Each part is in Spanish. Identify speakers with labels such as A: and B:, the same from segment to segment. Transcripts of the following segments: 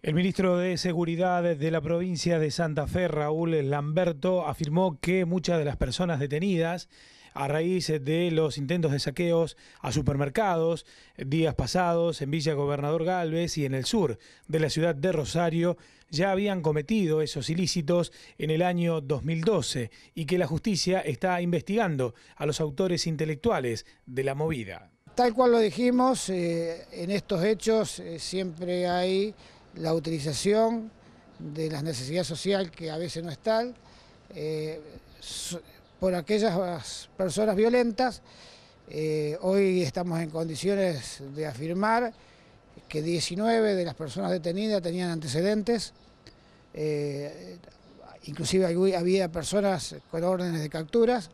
A: El ministro de Seguridad de la provincia de Santa Fe, Raúl Lamberto, afirmó que muchas de las personas detenidas a raíz de los intentos de saqueos a supermercados días pasados en Villa Gobernador Galvez y en el sur de la ciudad de Rosario ya habían cometido esos ilícitos en el año 2012 y que la justicia está investigando a los autores intelectuales de la movida.
B: Tal cual lo dijimos, eh, en estos hechos eh, siempre hay la utilización de las necesidades sociales que a veces no es tal, eh, por aquellas personas violentas. Eh, hoy estamos en condiciones de afirmar que 19 de las personas detenidas tenían antecedentes, eh, inclusive había personas con órdenes de capturas,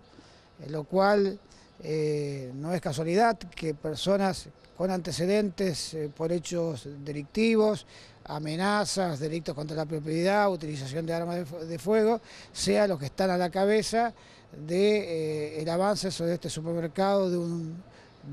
B: lo cual eh, no es casualidad que personas con antecedentes eh, por hechos delictivos, amenazas, delitos contra la propiedad, utilización de armas de, fuego, sean los que están a la cabeza del de, eh, avance sobre este supermercado de un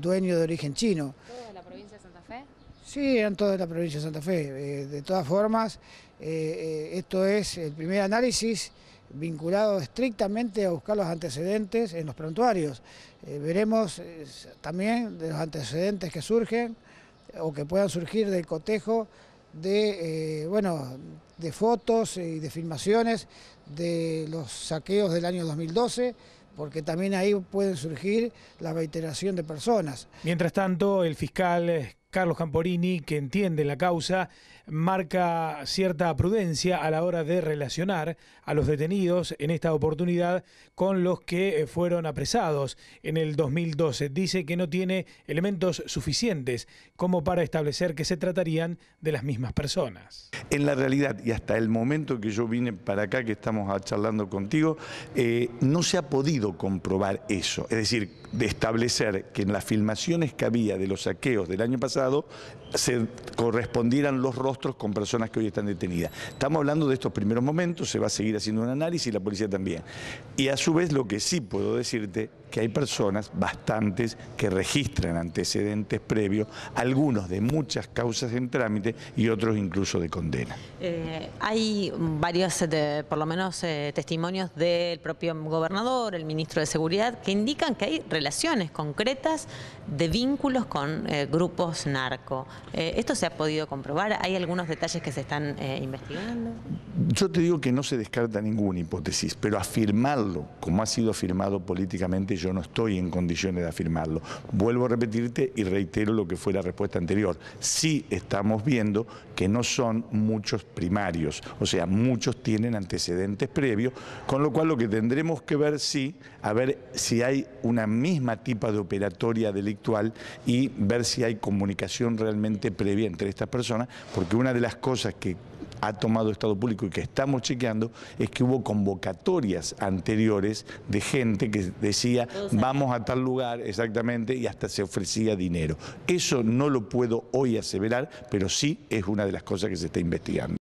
B: dueño de origen chino. ¿Toda la provincia de Santa Fe? Sí, en toda la provincia de Santa Fe. de todas formas, esto es el primer análisis vinculado estrictamente a buscar los antecedentes en los prontuarios. Eh, veremos eh, también de los antecedentes que surgen o que puedan surgir del cotejo de, eh, bueno, de fotos y de filmaciones de los saqueos del año 2012 porque también ahí pueden surgir la reiteración de personas.
A: Mientras tanto, el fiscal Carlos Camporini, que entiende la causa, marca cierta prudencia a la hora de relacionar a los detenidos en esta oportunidad con los que eh, fueron apresados en el 2012. Dice que no tiene elementos suficientes como para establecer que se tratarían de las mismas personas.
C: En la realidad, y hasta el momento que yo vine para acá, que estamos charlando contigo, eh, no se ha podido comprobar eso. Es decir, de establecer que en las filmaciones que había de los saqueos del año pasado se correspondieran los rostros con personas que hoy están detenidas. Estamos hablando de estos primeros momentos, se va a seguir haciendo un análisis y la policía también. Y a su vez lo que sí puedo decirte, que hay personas, bastantes, que registran antecedentes previos, algunos de muchas causas en trámite y otros incluso de condena.
B: Eh, hay varios, eh, por lo menos, eh, testimonios del propio gobernador, el ministro de Seguridad, que indican que hay relaciones concretas de vínculos con eh, grupos narco. Eh, ¿Esto se ha podido comprobar? ¿Hay algunos detalles que se están eh, investigando?
C: Yo te digo que no se descarta ninguna hipótesis, pero afirmarlo, como ha sido afirmado políticamente, yo no estoy en condiciones de afirmarlo. Vuelvo a repetirte y reitero lo que fue la respuesta anterior. Sí estamos viendo que no son muchos primarios, o sea, muchos tienen antecedentes previos, con lo cual lo que tendremos que ver si a ver si hay una misma misma tipa de operatoria delictual y ver si hay comunicación realmente previa entre estas personas, porque una de las cosas que ha tomado Estado Público y que estamos chequeando es que hubo convocatorias anteriores de gente que decía vamos a tal lugar exactamente y hasta se ofrecía dinero. Eso no lo puedo hoy aseverar, pero sí es una de las cosas que se está investigando.